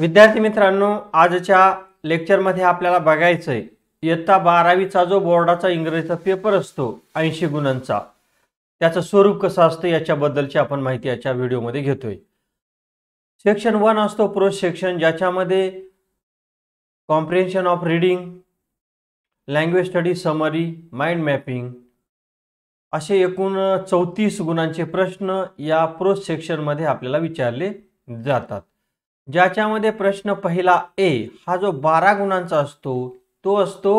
विद्यार्थी मित्रांनो आजच्या लेक्चरमध्ये आपल्याला बघायचं आहे इयत्ता बारावीचा जो बोर्डाचा इंग्रजीचा पेपर असतो ऐंशी गुणांचा त्याचं स्वरूप कसं असतं याच्याबद्दलची आपण माहिती याच्या व्हिडिओमध्ये घेतोय सेक्शन वन असतो प्रो सेक्शन ज्याच्यामध्ये comprehension of reading language study summary mind mapping असे एकूण चौतीस गुणांचे प्रश्न या प्रो सेक्शनमध्ये आपल्याला विचारले जातात ज्याच्यामध्ये प्रश्न पहिला ए हा जो बारा गुणांचा असतो तो असतो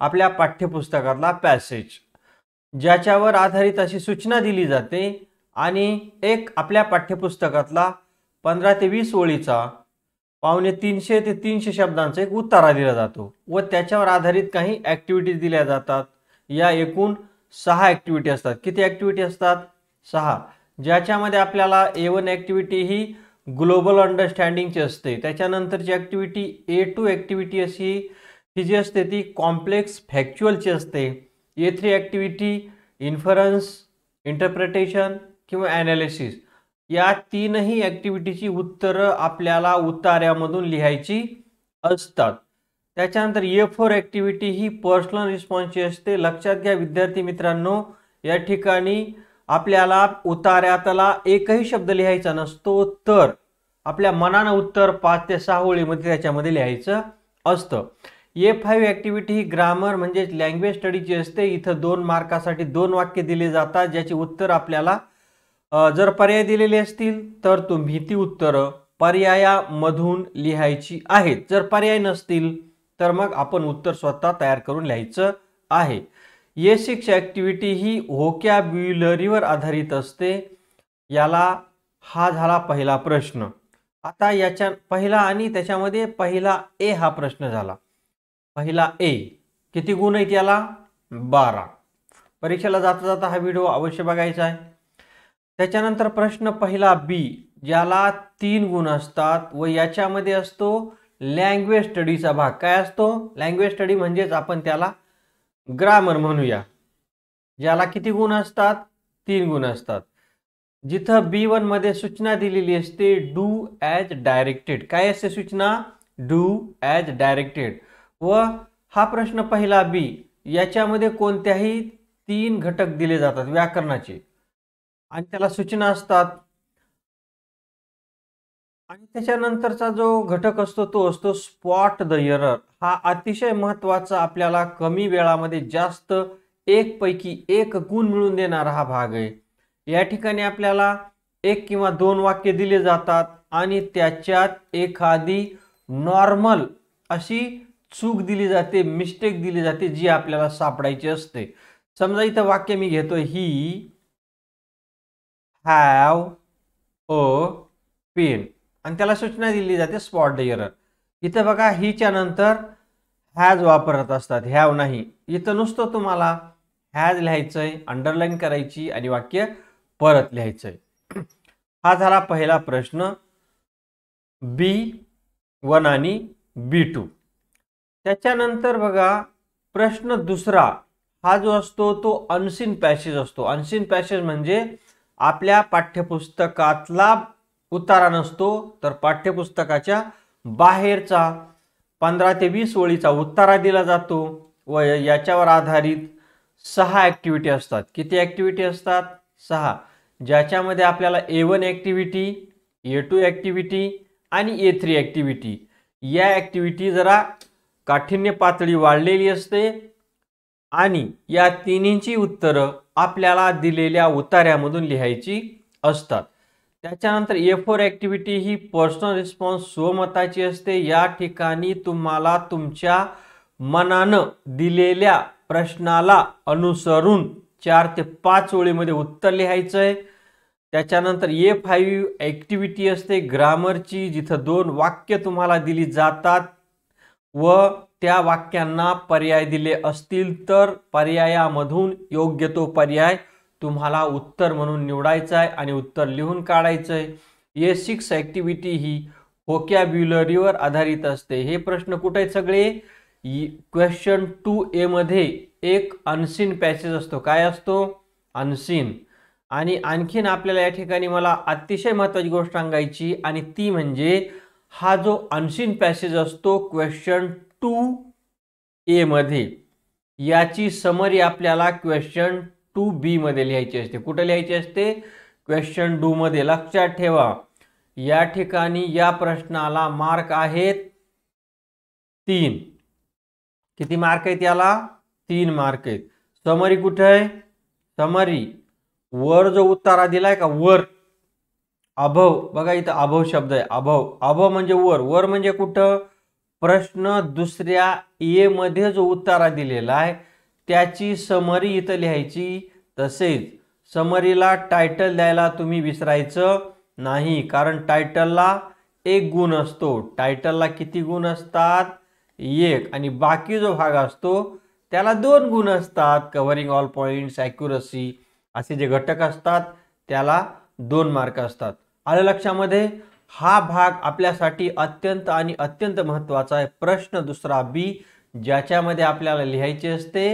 आपल्या पाठ्यपुस्तकातला पॅसेज ज्याच्यावर आधारित अशी सूचना दिली जाते आणि एक आपल्या पाठ्यपुस्तकातला पंधरा ते वीस ओळीचा पावणे तीनशे ते तीनशे शब्दांचा एक उत्तारा दिला जातो व त्याच्यावर आधारित काही ॲक्टिव्हिटीज दिल्या जातात या एकूण सहा ॲक्टिव्हिटी असतात किती ॲक्टिव्हिटी असतात सहा ज्याच्यामध्ये आपल्याला ए वन ॲक्टिव्हिटी ही ग्लोबल अंडरस्टँडिंगची असते त्याच्यानंतरची ॲक्टिव्हिटी ए टू ॲक्टिव्हिटी अशी ही जी असते ती कॉम्प्लेक्स फॅक्च्युअलची असते A three activity inference interpretation किंवा ॲनालिसिस या तीनही ॲक्टिव्हिटीची उत्तरं आपल्याला उतार्यामधून लिहायची असतात त्याच्यानंतर ए फोर ॲक्टिव्हिटी ही पर्सनल रिस्पॉन्सची असते लक्षात घ्या विद्यार्थी मित्रांनो या ठिकाणी आपल्याला उतार्यातला एकही शब्द लिहायचा नसतो तर आपल्या मनानं उत्तर पाच ते सहा ओळीमध्ये त्याच्यामध्ये लिहायचं असतं ए फाईव्ह ॲक्टिव्हिटी ही ग्रामर म्हणजेच लँग्वेज स्टडीची असते इथं दोन मार्कासाठी दोन वाक्य दिले जातात ज्याचे उत्तर आपल्याला जर पर्याय दिलेले असतील तर तुम्ही ती उत्तरं पर्यायामधून लिहायची आहेत जर पर्याय नसतील तर मग आपण उत्तर स्वतः तयार करून लिहायचं आहे ये सिक्स ॲक्टिव्हिटी ही ब्युलरीवर आधारित असते याला हा झाला पहिला प्रश्न आता याच्या पहिला आणि त्याच्यामध्ये पहिला ए हा प्रश्न झाला पहिला ए किती गुण आहेत याला बारा परीक्षेला जाता जाता हा व्हिडिओ अवश्य बघायचा आहे त्याच्यानंतर प्रश्न पहिला बी ज्याला तीन गुण असतात व याच्यामध्ये असतो लँग्वेज स्टडीचा भाग काय असतो लँग्वेज स्टडी म्हणजेच आपण त्याला ग्रामर म्हणूया ज्याला किती गुण असतात तीन गुण असतात जिथं बी वन मध्ये सूचना दिलेली असते डू ॲज डायरेक्टेड काय असते सूचना डू ॲज डायरेक्टेड व हा प्रश्न पहिला बी याच्यामध्ये कोणत्याही तीन घटक दिले जातात व्याकरणाचे आणि त्याला सूचना असतात आणि त्याच्यानंतरचा जो घटक असतो तो असतो स्पॉट द एरर हा अतिशय महत्त्वाचा आपल्याला कमी वेळामध्ये जास्त एक पैकी एक गुण मिळून देणारा हा भाग आहे या ठिकाणी आपल्याला एक किंवा दोन वाक्य दिले जातात आणि त्याच्यात एखादी नॉर्मल अशी चूक दिली जाते मिस्टेक दिली जाते जी आपल्याला सापडायची असते समजा इथं वाक्य मी घेतो ही हॅव अ पेन आणि त्याला सूचना दिली जाते स्पॉट द एरर इथं बघा हीच्या नंतर हॅज वापरत असतात हॅव नाही इथं नुसतं तुम्हाला हॅज लिहायचं आहे अंडरलाईन करायची आणि वाक्य परत लिहायचं आहे हा झाला पहिला प्रश्न बी वन आणि बी टू त्याच्यानंतर बघा प्रश्न दुसरा हा जो असतो तो अनसीन पॅसेज असतो अनसीन पॅसेज म्हणजे आपल्या पाठ्यपुस्तकातला उतारा नसतो तर पाठ्यपुस्तकाच्या बाहेरचा पंधरा ते वीस ओळीचा उत्तारा दिला जातो व याच्यावर आधारित सहा ॲक्टिव्हिटी असतात किती ॲक्टिव्हिटी असतात सहा ज्याच्यामध्ये आपल्याला A one activity A two activity आणि ए थ्री ॲक्टिव्हिटी या ॲक्टिव्हिटी जरा काठिण्य पातळी वाढलेली असते आणि या तिन्हींची उत्तरं आपल्याला दिलेल्या उतार्यामधून लिहायची असतात त्याच्यानंतर ए फोर ॲक्टिव्हिटी ही पर्सनल रिस्पॉन्स स्वमताची असते या ठिकाणी तुम्हाला तुमच्या मनानं दिलेल्या प्रश्नाला अनुसरून चार ते पाच ओळीमध्ये उत्तर लिहायचं आहे त्याच्यानंतर ए फाईव्ह ॲक्टिव्हिटी असते ग्रामरची जिथं दोन वाक्य तुम्हाला दिली जातात व त्या वाक्यांना पर्याय दिले असतील तर पर्यायामधून योग्य तो पर्याय तुम्हाला उत्तर म्हणून निवडायचं आहे आणि उत्तर लिहून काढायचं आहे ए सिक्स ॲक्टिव्हिटी ही होकॅब्युलरीवर आधारित असते हे प्रश्न कुठे आहेत सगळे क्वेश्चन टू एमध्ये एक अनसीन पॅसेज असतो काय असतो अनसीन आणि आणखीन आपल्याला या ठिकाणी मला अतिशय महत्त्वाची गोष्ट सांगायची आणि ती म्हणजे हा जो अनसीन पॅसेज असतो क्वेश्चन टू एमध्ये याची समरी आपल्याला क्वेश्चन टू बीमध्ये लिहायची असते कुठे लिहायची असते क्वेश्चन मध्ये लक्षात ठेवा या ठिकाणी या प्रश्नाला मार्क आहेत तीन किती मार्क आहेत याला तीन मार्क आहेत समरी कुठे आहे समरी वर जो उत्तारा दिलाय का वर अभव बघा इथं अभव शब्द आहे अभव अभव म्हणजे वर वर म्हणजे कुठं प्रश्न दुसऱ्या ए मध्ये जो उत्तारा दिलेला आहे त्याची समरी इथं लिहायची तसेच समरीला टायटल द्यायला तुम्ही विसरायचं नाही कारण टायटलला एक गुण असतो टायटलला किती गुण असतात एक आणि बाकी जो भाग असतो त्याला दोन गुण असतात कव्हरिंग ऑल पॉईंट्स ॲक्युरसी असे जे घटक असतात त्याला दोन मार्क असतात आलं लक्षामध्ये हा भाग आपल्यासाठी अत्यंत आणि अत्यंत महत्त्वाचा आहे प्रश्न दुसरा बी ज्याच्यामध्ये आपल्याला लिहायचे असते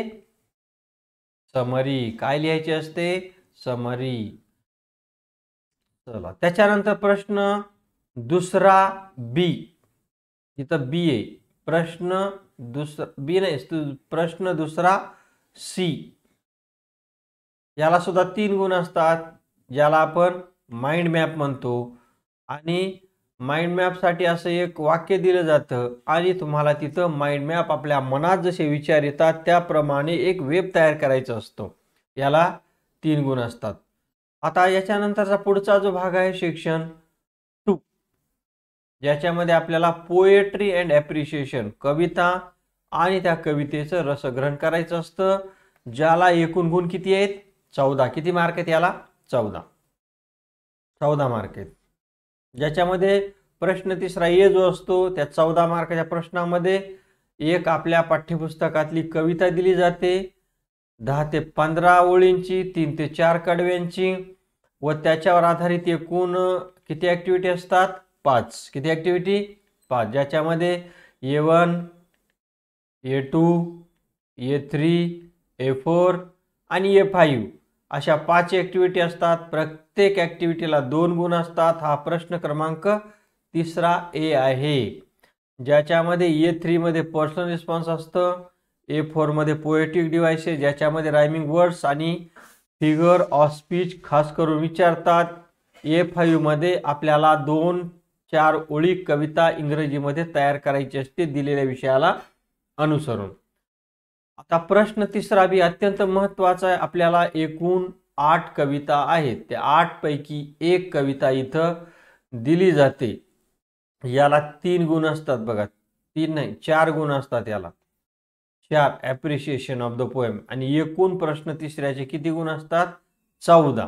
समरी काय लिहायचे असते समरी चला त्याच्यानंतर प्रश्न दुसरा बी इथं बी आहे प्रश्न दुसरा बी नाही प्रश्न दुसरा सी याला सुद्धा तीन गुण असतात ज्याला आपण माइंड मॅप म्हणतो आणि माइंड मॅपसाठी असं एक वाक्य दिलं जातं आणि तुम्हाला तिथं माइंड मॅप आपल्या मनात जसे विचार येतात त्याप्रमाणे एक वेब तयार करायचं असतो याला तीन गुण असतात आता याच्यानंतरचा पुढचा जो भाग आहे शिक्षण टू ज्याच्यामध्ये आपल्याला पोएट्री अँड ॲप्रिशिएशन कविता आणि त्या कवितेचं रसग्रहण करायचं असतं ज्याला एकूण गुण किती आहेत चौदा किती मार्क आहेत याला चौदा चौदा मार्क आहेत ज्याच्यामध्ये प्रश्न तिसरा ये जो असतो त्या चौदा मार्काच्या प्रश्नामध्ये एक आपल्या पाठ्यपुस्तकातली कविता दिली जाते दहा ते पंधरा ओळींची तीन ते चार कडव्यांची व त्याच्यावर आधारित एकूण किती ॲक्टिव्हिटी असतात पाच किती ॲक्टिव्हिटी पाच ज्याच्यामध्ये A one A two A three A four आणि ए फाईव्ह अशा पाच ॲक्टिव्हिटी असतात प्र प्रत्येक ॲक्टिव्हिटीला दोन गुण असतात हा प्रश्न क्रमांक तिसरा ए आहे ज्याच्यामध्ये ए थ्रीमध्ये पर्सनल रिस्पॉन्स असतं ए फोरमध्ये पोएटिक डिवाइसेस ज्याच्यामध्ये रायमिंग वर्ड्स आणि फिगर ऑफ स्पीच खास करून विचारतात ए फाईव्हमध्ये आपल्याला दोन चार ओळी कविता इंग्रजीमध्ये तयार करायची असते दिलेल्या विषयाला अनुसरून आता प्रश्न तिसरा बी अत्यंत महत्त्वाचा आहे आपल्याला एकूण आठ कविता आहेत त्या आठपैकी एक कविता इथं दिली जाते याला तीन गुण असतात बघा तीन नाही चार गुण असतात याला चार ॲप्रिशिएशन ऑफ द पोएम आणि एकूण प्रश्न तिसऱ्याचे किती गुण असतात चौदा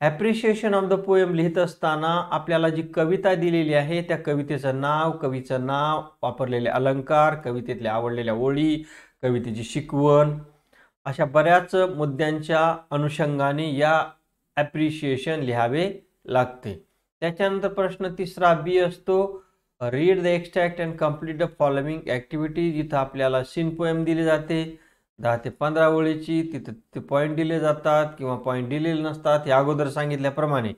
ॲप्रिशिएशन ऑफ द पोएम लिहित असताना आपल्याला जी कविता दिलेली आहे त्या कवितेचं नाव कवीचं नाव वापरलेले अलंकार कवितेतल्या आवडलेल्या ओळी कवितेची शिकवण अशा बऱ्याच मुद्द्यांच्या अनुषंगाने या ॲप्रिशिएशन लिहावे लागते त्याच्यानंतर प्रश्न तिसरा बी असतो read the extract and complete the following activity इथं आपल्याला सीन पोएम दिली जाते दहा ते पंधरा ओळीची तिथं ते पॉईंट दिले जातात किंवा पॉईंट दिलेले नसतात हे अगोदर सांगितल्याप्रमाणे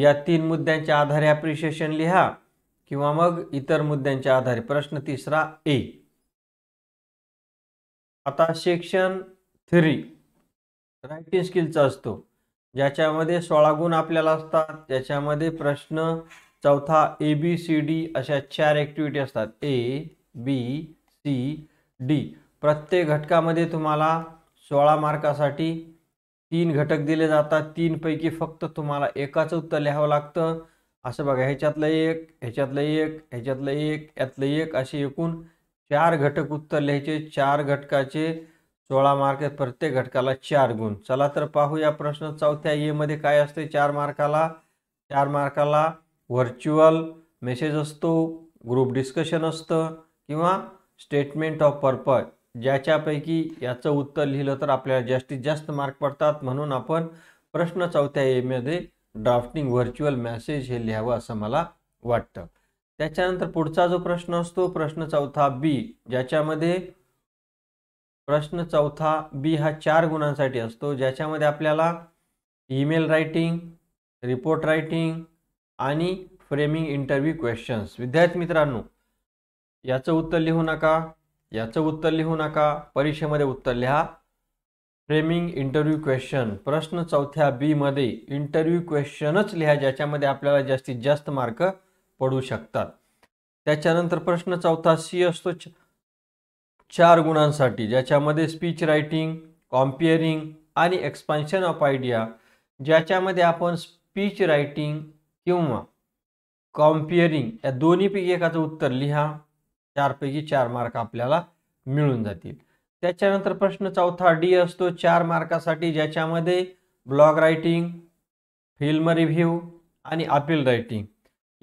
या तीन मुद्द्यांच्या आधारे ॲप्रिशिएशन लिहा किंवा मग इतर मुद्द्यांच्या आधारे प्रश्न तिसरा ए आता सेक्शन थ्री रायटिंग स्किलचा असतो ज्याच्यामध्ये सोळा गुण आपल्याला असतात त्याच्यामध्ये प्रश्न चौथा ए बी सी डी अशा चार ॲक्टिव्हिटी असतात ए बी सी डी प्रत्येक घटकामध्ये तुम्हाला सोळा मार्कासाठी तीन घटक दिले जातात तीनपैकी फक्त तुम्हाला एकाचं उत्तर लिहावं लागतं असं बघा ह्याच्यातलं एक ह्याच्यातलं एक ह्याच्यातलं एक यातलं एक असे एकूण चार घटक उत्तर लिहायचे चार घटकाचे सोळा मार्क प्रत्येक घटकाला चार गुण चला तर पाहूया प्रश्न चौथ्या ए मध्ये काय असते चार मार्काला चार मार्काला व्हर्च्युअल मेसेज असतो ग्रुप डिस्कशन असतं किंवा स्टेटमेंट ऑफ पर्पज ज्याच्यापैकी याचं उत्तर लिहिलं तर आपल्याला जास्तीत जास्त मार्क पडतात म्हणून आपण प्रश्न चौथ्या एमध्ये ड्राफ्टिंग व्हर्च्युअल मेसेज हे लिहावं असं मला वाटतं त्याच्यानंतर पुढचा जो प्रश्न असतो प्रश्न चौथा बी ज्याच्यामध्ये प्रश्न चौथा बी हा चार गुणांसाठी असतो ज्याच्यामध्ये आपल्याला ईमेल रायटिंग रिपोर्ट रायटिंग आणि फ्रेमिंग इंटरव्ह्यू क्वेश्चन्स विद्यार्थी मित्रांनो याचं उत्तर लिहू नका याचं उत्तर लिहू नका परीक्षेमध्ये उत्तर लिहा फ्रेमिंग इंटरव्ह्यू क्वेश्चन प्रश्न चौथ्या बीमध्ये इंटरव्ह्यू क्वेश्चनच लिहा ज्याच्यामध्ये आपल्याला जास्तीत जास्त मार्क पडू शकतात त्याच्यानंतर प्रश्न चौथा सी असतो चार गुणांसाठी ज्याच्यामध्ये स्पीच रायटिंग कॉम्पिअरिंग आणि एक्सपान्शन ऑफ आयडिया ज्याच्यामध्ये आपण स्पीच रायटिंग किंवा कॉम्पिअरिंग या दोन्हीपैकी एकाचं उत्तर लिहा चारपैकी चार मार्क आपल्याला मिळून जातील त्याच्यानंतर प्रश्न चौथा डी असतो चार मार्कासाठी ज्याच्यामध्ये ब्लॉग रायटिंग फिल्म रिव्ह्यू आणि अपील रायटिंग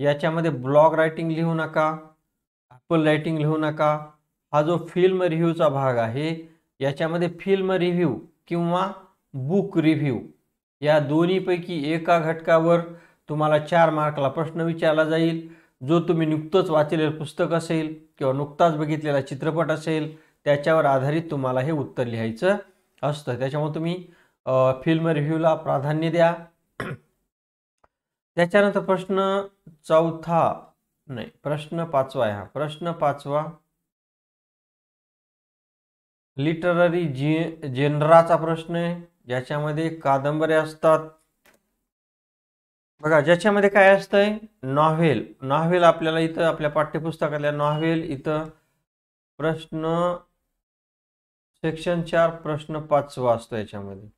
याच्यामध्ये ब्लॉग रायटिंग लिहू नका अपील रायटिंग लिहू नका हा जो फिल्म रिव्ह्यूचा भाग आहे याच्यामध्ये फिल्म रिव्ह्यू किंवा बुक रिव्ह्यू या दोन्हीपैकी एका घटकावर तुम्हाला चार मार्कला प्रश्न विचारला जाईल जो तुम्ही नुकतंच वाचलेलं पुस्तक असेल किंवा नुकताच बघितलेला चित्रपट असेल त्याच्यावर आधारित तुम्हाला हे उत्तर लिहायचं असतं त्याच्यामुळे तुम्ही फिल्म रिव्ह्यूला प्राधान्य द्या त्याच्यानंतर प्रश्न चौथा नाही प्रश्न पाचवा आहे हा प्रश्न पाचवा लिटररी जे जेनराचा प्रश्न आहे ज्याच्यामध्ये कादंबऱ्या असतात बघा ज्याच्यामध्ये काय असतंय नॉव्हेल नॉव्हेल आपल्याला इथं आपल्या पाठ्यपुस्तकातल्या नॉव्हेल इथं प्रश्न सेक्शन चार प्रश्न पाचवा असतो याच्यामध्ये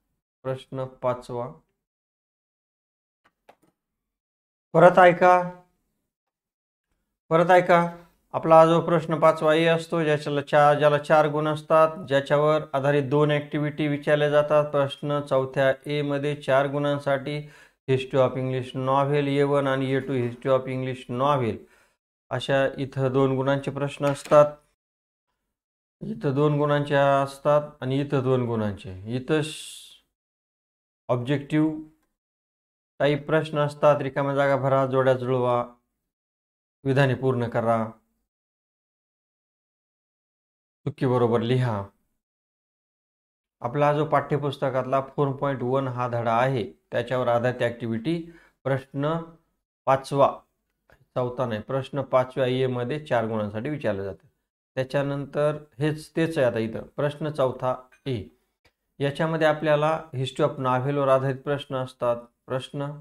प्रश्न पाचवा परत ऐका परत ऐका आपला जो प्रश्न पाचवा ए असतो ज्याच्याला चार ज्याला चार गुण असतात ज्याच्यावर आधारित दोन ॲक्टिव्हिटी विचारल्या जातात प्रश्न चौथ्या एमध्ये चार गुणांसाठी history of English novel A one आणि A two history of English novel अशा इथं दोन गुणांचे प्रश्न असतात इथं दोन गुणांचे असतात आणि इथं दोन गुणांचे इथं ऑब्जेक्टिव्ह टाईप प्रश्न असतात रिकाम्या जागा भरा जोड्या जुळवा विधाने पूर्ण करा बरोबर लिहा आपला जो पाठ्यपुस्तकातला फोर पॉईंट वन हा धडा आहे त्याच्यावर आधारित ऍक्टिव्हिटी प्रश्न पाचवा चौथा नाही प्रश्न पाचव्या ए मध्ये चार गुणांसाठी विचारलं जातं त्याच्यानंतर हेच तेच आहे आता इथं प्रश्न चौथा ए याच्यामध्ये आपल्याला हिस्ट्री ऑफ नाव्हेलवर आधारित प्रश्न असतात प्रश्न